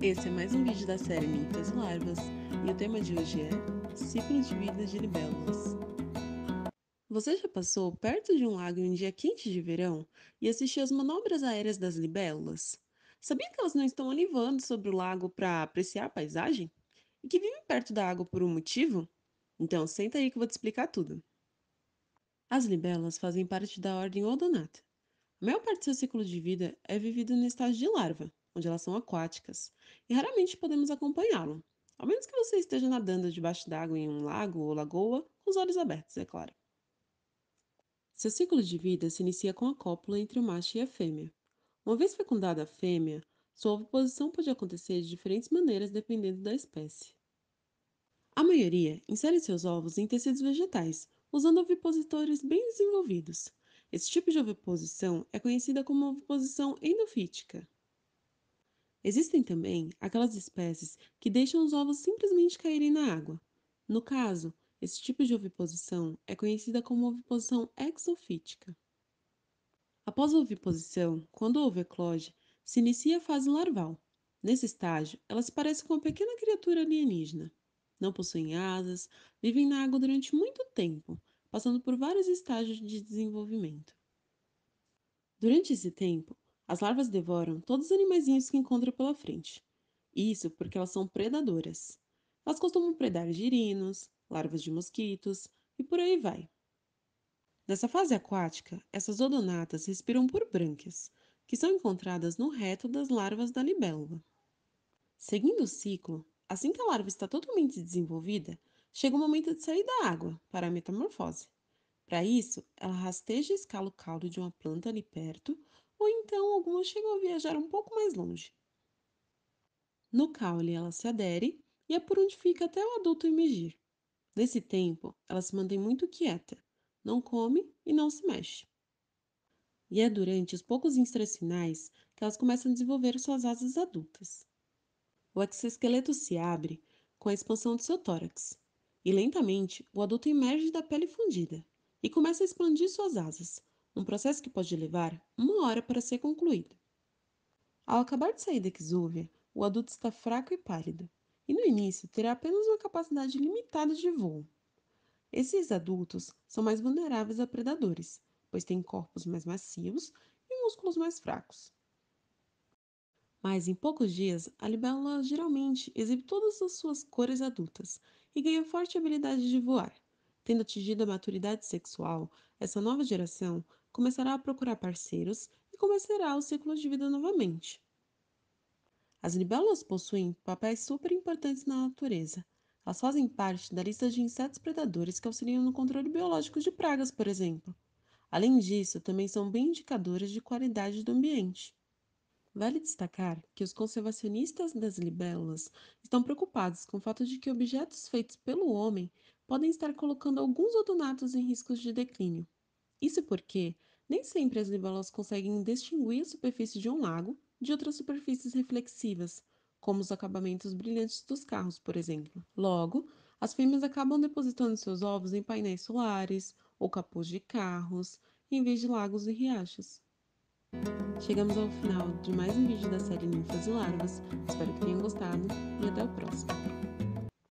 Esse é mais um vídeo da série Minhas Larvas e o tema de hoje é Ciclo de Vida de Libélulas. Você já passou perto de um lago em um dia quente de verão e assistiu as manobras aéreas das libélulas? Sabia que elas não estão olivando sobre o lago para apreciar a paisagem? E que vivem perto da água por um motivo? Então senta aí que eu vou te explicar tudo. As libélulas fazem parte da ordem Odonata. A maior parte do seu ciclo de vida é vivido no estágio de larva, onde elas são aquáticas, e raramente podemos acompanhá-lo, ao menos que você esteja nadando debaixo d'água em um lago ou lagoa, com os olhos abertos, é claro. Seu ciclo de vida se inicia com a cópula entre o macho e a fêmea. Uma vez fecundada a fêmea, sua oposição pode acontecer de diferentes maneiras dependendo da espécie. A maioria insere seus ovos em tecidos vegetais, usando ovipositores bem desenvolvidos. Esse tipo de oviposição é conhecida como oviposição endofítica. Existem também aquelas espécies que deixam os ovos simplesmente caírem na água. No caso, esse tipo de oviposição é conhecida como oviposição exofítica. Após a oviposição, quando o ovo eclode, se inicia a fase larval. Nesse estágio, ela se parece com uma pequena criatura alienígena. Não possuem asas, vivem na água durante muito tempo, passando por vários estágios de desenvolvimento. Durante esse tempo, as larvas devoram todos os animaizinhos que encontram pela frente. Isso porque elas são predadoras. Elas costumam predar girinos, larvas de mosquitos e por aí vai. Nessa fase aquática, essas odonatas respiram por brânquias, que são encontradas no reto das larvas da libélula. Seguindo o ciclo, assim que a larva está totalmente desenvolvida, chega o momento de sair da água para a metamorfose. Para isso, ela rasteja e escala o de uma planta ali perto ou então algumas chegam a viajar um pouco mais longe. No caule, ela se adere e é por onde fica até o adulto emergir. Nesse tempo, ela se mantém muito quieta, não come e não se mexe. E é durante os poucos instantes finais que elas começam a desenvolver suas asas adultas. O exoesqueleto se abre com a expansão do seu tórax, e lentamente o adulto emerge da pele fundida e começa a expandir suas asas, um processo que pode levar uma hora para ser concluído. Ao acabar de sair da exúvia, o adulto está fraco e pálido, e no início terá apenas uma capacidade limitada de voo. Esses adultos são mais vulneráveis a predadores, pois têm corpos mais macios e músculos mais fracos. Mas em poucos dias, a libélula geralmente exibe todas as suas cores adultas e ganha forte habilidade de voar. Tendo atingido a maturidade sexual, essa nova geração começará a procurar parceiros e começará o ciclo de vida novamente. As libélulas possuem papéis super importantes na natureza. Elas fazem parte da lista de insetos predadores que auxiliam no controle biológico de pragas, por exemplo. Além disso, também são bem indicadoras de qualidade do ambiente. Vale destacar que os conservacionistas das libélulas estão preocupados com o fato de que objetos feitos pelo homem podem estar colocando alguns odonatos em riscos de declínio. Isso porque nem sempre as libélulas conseguem distinguir a superfície de um lago de outras superfícies reflexivas, como os acabamentos brilhantes dos carros, por exemplo. Logo, as fêmeas acabam depositando seus ovos em painéis solares ou capôs de carros, em vez de lagos e riachos. Chegamos ao final de mais um vídeo da série Ninfas e Larvas. Espero que tenham gostado e até o próximo.